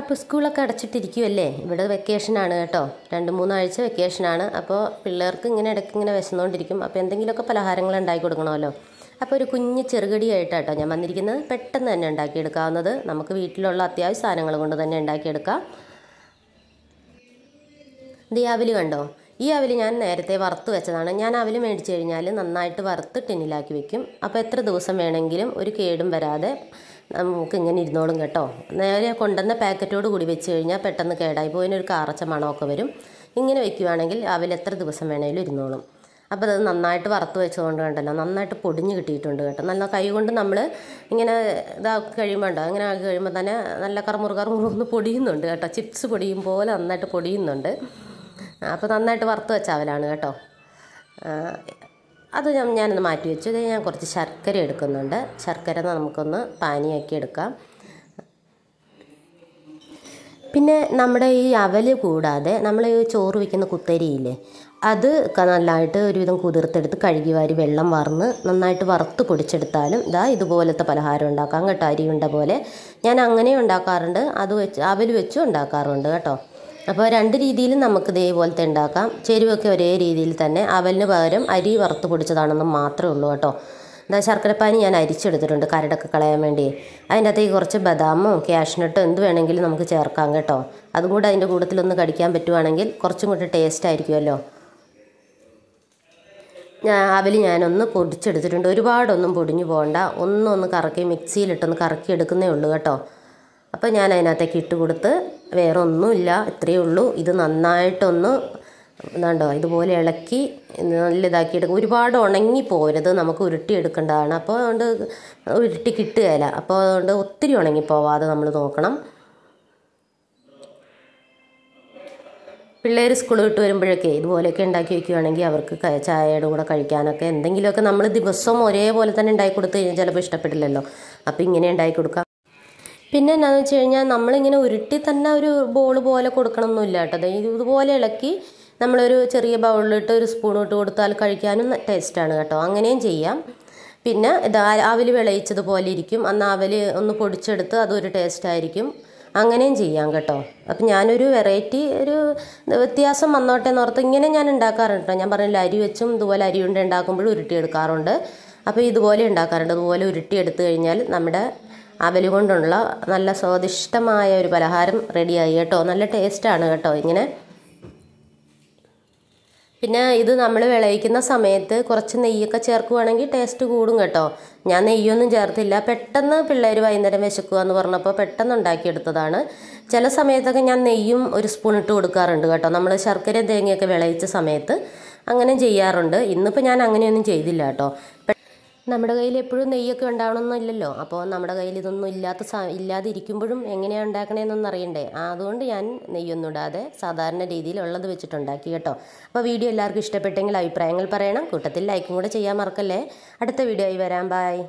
അപ്പോൾ സ്കൂളൊക്കെ അടച്ചിട്ടിരിക്കുമല്ലേ ഇവിടെ ആണ് കേട്ടോ രണ്ട് മൂന്നാഴ്ച ആണ് അപ്പോൾ പിള്ളേർക്ക് ഇങ്ങനെ ഇടയ്ക്ക് ഇങ്ങനെ വിശന്നുകൊണ്ടിരിക്കും അപ്പോൾ എന്തെങ്കിലുമൊക്കെ പലഹാരങ്ങൾ ഉണ്ടാക്കി കൊടുക്കണമല്ലോ അപ്പോൾ ഒരു കുഞ്ഞ് ചെറുകടിയായിട്ടാട്ടോ ഞാൻ വന്നിരിക്കുന്നത് പെട്ടെന്ന് തന്നെ ഉണ്ടാക്കിയെടുക്കാവുന്നത് നമുക്ക് വീട്ടിലുള്ള അത്യാവശ്യ സാധനങ്ങൾ കൊണ്ട് തന്നെ ഉണ്ടാക്കിയെടുക്കാം ദിയാവിൽ കണ്ടോ ഈ അവൽ ഞാൻ നേരത്തെ വറുത്ത് വെച്ചതാണ് ഞാൻ അവൽ മേടിച്ചു കഴിഞ്ഞാൽ നന്നായിട്ട് വറുത്ത് ടിന്നിലാക്കി വെക്കും അപ്പോൾ എത്ര ദിവസം വേണമെങ്കിലും ഒരു കേടും വരാതെ നമുക്ക് ഇങ്ങനെ ഇരുന്നോളും കേട്ടോ നേരെ കൊണ്ടുവന്ന പാക്കറ്റോട് കൂടി വെച്ച് കഴിഞ്ഞാൽ പെട്ടെന്ന് കേടായി ഒരു കാറച്ച മണമൊക്കെ വരും ഇങ്ങനെ വെക്കുകയാണെങ്കിൽ അവിൽ എത്ര ദിവസം വേണമെങ്കിലും ഇരുന്നോളും അപ്പോൾ അത് നന്നായിട്ട് വറുത്ത് വെച്ചതുകൊണ്ട് കണ്ടല്ലോ നന്നായിട്ട് പൊടിഞ്ഞ് കിട്ടിയിട്ടുണ്ട് കേട്ടോ നല്ല കൈ കൊണ്ട് നമ്മൾ ഇങ്ങനെ ഇതാക്കി കഴിയുമ്പോൾ ഉണ്ടോ അങ്ങനെ ആക്കി കഴിയുമ്പോൾ തന്നെ നല്ല കറുമുറു കറുമുറു ഒന്ന് പൊടിയുന്നുണ്ട് കേട്ടോ ചിപ്സ് പൊടിയും പോലെ നന്നായിട്ട് പൊടിയുന്നുണ്ട് അപ്പോൾ നന്നായിട്ട് വറുത്ത് വെച്ച അവലാണ് കേട്ടോ അത് ഞാൻ ഞാനൊന്ന് മാറ്റി വെച്ചു ഇത് ഞാൻ കുറച്ച് ശർക്കര എടുക്കുന്നുണ്ട് ശർക്കര നമുക്കൊന്ന് പാനിയാക്കി എടുക്കാം പിന്നെ നമ്മുടെ ഈ അവൽ കൂടാതെ നമ്മൾ ഈ ചോറ് വയ്ക്കുന്ന കുത്തരിയില്ലേ അത് നല്ലതായിട്ട് ഒരുവിധം കുതിർത്തെടുത്ത് കഴുകി വാരി വെള്ളം വറന്ന് നന്നായിട്ട് വറുത്ത് പൊടിച്ചെടുത്താലും ഇതാ ഇതുപോലത്തെ പലഹാരം ഉണ്ടാക്കാം കേട്ടോ അരി ഉണ്ട പോലെ ഞാൻ അങ്ങനെ ഉണ്ടാക്കാറുണ്ട് അത് വെച്ച് അവൽ വെച്ചും ഉണ്ടാക്കാറുണ്ട് കേട്ടോ അപ്പോൾ രണ്ട് രീതിയിലും നമുക്ക് ഇതേപോലത്തെ ഉണ്ടാക്കാം ചേരുവൊക്കെ ഒരേ രീതിയിൽ തന്നെ അവലിന് പകരം അരി വറുത്ത് പൊടിച്ചതാണെന്ന് മാത്രമേ ഉള്ളൂ കേട്ടോ എന്താ ശർക്കരപ്പാനി ഞാൻ അരിച്ചെടുത്തിട്ടുണ്ട് കരടൊക്കെ കളയാൻ വേണ്ടി അതിൻ്റെ അകത്തേക്ക് കുറച്ച് ബദാമോ ക്യാഷ്നട്ടോ എന്ത് വേണമെങ്കിലും നമുക്ക് ചേർക്കാം കേട്ടോ അതും കൂടെ അതിൻ്റെ കൂട്ടത്തിലൊന്ന് കടിക്കാൻ പറ്റുവാണെങ്കിൽ കുറച്ചും കൂടി ടേസ്റ്റ് ആയിരിക്കുമല്ലോ ഞാൻ അവൽ ഞാനൊന്ന് പൊടിച്ചെടുത്തിട്ടുണ്ട് ഒരുപാടൊന്നും പൊടിഞ്ഞു പോകണ്ട ഒന്നൊന്ന് കറക്കി മിക്സിയിലിട്ടൊന്ന് കറക്കി എടുക്കുന്നേ ഉള്ളൂ കേട്ടോ അപ്പോൾ ഞാൻ അതിനകത്തേക്ക് ഇട്ട് കൊടുത്ത് വേറെ ഒന്നുമില്ല ഇത്രയേ ഉള്ളൂ ഇത് നന്നായിട്ടൊന്ന് എന്താണ്ടോ ഇതുപോലെ ഇളക്കി നല്ല ഇതാക്കി എടുക്കും ഒരുപാട് ഉണങ്ങി പോരുത് നമുക്ക് ഉരുട്ടി എടുക്കേണ്ടതാണ് അപ്പോൾ അതുകൊണ്ട് ഉരുട്ടി കിട്ടുകയില്ല അപ്പോൾ അതുകൊണ്ട് ഒത്തിരി ഉണങ്ങി പോവാതെ നമ്മൾ നോക്കണം പിള്ളേർ സ്കൂൾ വിട്ട് വരുമ്പോഴൊക്കെ ഇതുപോലെയൊക്കെ ഉണ്ടാക്കി വയ്ക്കുകയാണെങ്കിൽ അവർക്ക് ചായയുടെ കൂടെ കഴിക്കാനൊക്കെ എന്തെങ്കിലുമൊക്കെ നമ്മൾ ദിവസവും ഒരേപോലെ തന്നെ ഉണ്ടാക്കി കൊടുത്തു കഴിഞ്ഞാൽ ചിലപ്പോൾ ഇഷ്ടപ്പെടില്ലല്ലോ അപ്പോൾ ഇങ്ങനെ ഉണ്ടാക്കി കൊടുക്കാം പിന്നെ എന്നാന്ന് വെച്ച് കഴിഞ്ഞാൽ നമ്മളിങ്ങനെ ഉരുട്ടി തന്നെ ഒരു ബോൾ പോലെ കൊടുക്കണമെന്നില്ല കേട്ടോ ഇതുപോലെ ഇളക്കി നമ്മളൊരു ചെറിയ ബൗളിലിട്ട് ഒരു സ്പൂൺ ഇട്ട് കൊടുത്താൽ കഴിക്കാനും ടേസ്റ്റാണ് കേട്ടോ അങ്ങനെയും ചെയ്യാം പിന്നെ ഇത് അവൽ വിളയിച്ചതുപോലെ ഇരിക്കും അന്ന് അവൽ ഒന്ന് പൊടിച്ചെടുത്ത് അതൊരു ടേസ്റ്റായിരിക്കും അങ്ങനെയും ചെയ്യാം കേട്ടോ അപ്പം ഞാനൊരു വെറൈറ്റി ഒരു വ്യത്യാസം വന്നോട്ടെ ഓർത്ത് ഇങ്ങനെ ഞാൻ ഉണ്ടാക്കാറുണ്ട് ഞാൻ പറഞ്ഞില്ല അരി വെച്ചും ഇതുപോലെ അരി ഉണ്ട ഉണ്ടാക്കുമ്പോഴും ഉരുട്ടിയെടുക്കാറുണ്ട് അപ്പോൾ ഇതുപോലെ ഉണ്ടാക്കാറുണ്ട് അതുപോലെ ഉരുട്ടിയെടുത്തു കഴിഞ്ഞാൽ നമ്മുടെ അവല് കൊണ്ടുള്ള നല്ല സ്വാദിഷ്ടമായ ഒരു പലഹാരം റെഡിയായി കേട്ടോ നല്ല ടേസ്റ്റാണ് കേട്ടോ ഇങ്ങനെ പിന്നെ ഇത് നമ്മൾ വിളയിക്കുന്ന സമയത്ത് കുറച്ച് നെയ്യൊക്കെ ചേർക്കുവാണെങ്കിൽ ടേസ്റ്റ് കൂടും കേട്ടോ ഞാൻ നെയ്യൊന്നും ചേർത്തില്ല പെട്ടെന്ന് പിള്ളേർ വൈകുന്നേരം വിശക്കുക എന്ന് പറഞ്ഞപ്പോൾ പെട്ടെന്ന് ഉണ്ടാക്കിയെടുത്തതാണ് ചില സമയത്തൊക്കെ ഞാൻ നെയ്യും ഒരു സ്പൂൺ ഇട്ട് കൊടുക്കാറുണ്ട് കേട്ടോ നമ്മൾ ശർക്കര തേങ്ങയൊക്കെ വിളയിച്ച സമയത്ത് അങ്ങനെ ചെയ്യാറുണ്ട് ഇന്നിപ്പോൾ ഞാൻ അങ്ങനെയൊന്നും ചെയ്തില്ല കേട്ടോ നമ്മുടെ കയ്യിൽ എപ്പോഴും നെയ്യൊക്കെ ഉണ്ടാവണമെന്നില്ലല്ലോ അപ്പോൾ നമ്മുടെ കയ്യിൽ ഇതൊന്നും ഇല്ലാത്ത ഇല്ലാതിരിക്കുമ്പോഴും എങ്ങനെയാണ് ഉണ്ടാക്കണേന്നൊന്നും അറിയണ്ടേ അതുകൊണ്ട് ഞാൻ നെയ്യൊന്നും ഇടാതെ സാധാരണ രീതിയിലുള്ളത് വെച്ചിട്ടുണ്ടാക്കി കേട്ടോ അപ്പോൾ വീഡിയോ എല്ലാവർക്കും ഇഷ്ടപ്പെട്ടെങ്കിൽ അഭിപ്രായങ്ങൾ പറയണം കൂട്ടത്തിൽ ലൈക്കും കൂടെ ചെയ്യാൻ മറക്കല്ലേ അടുത്ത വീഡിയോ ആയി വരാം ബായ്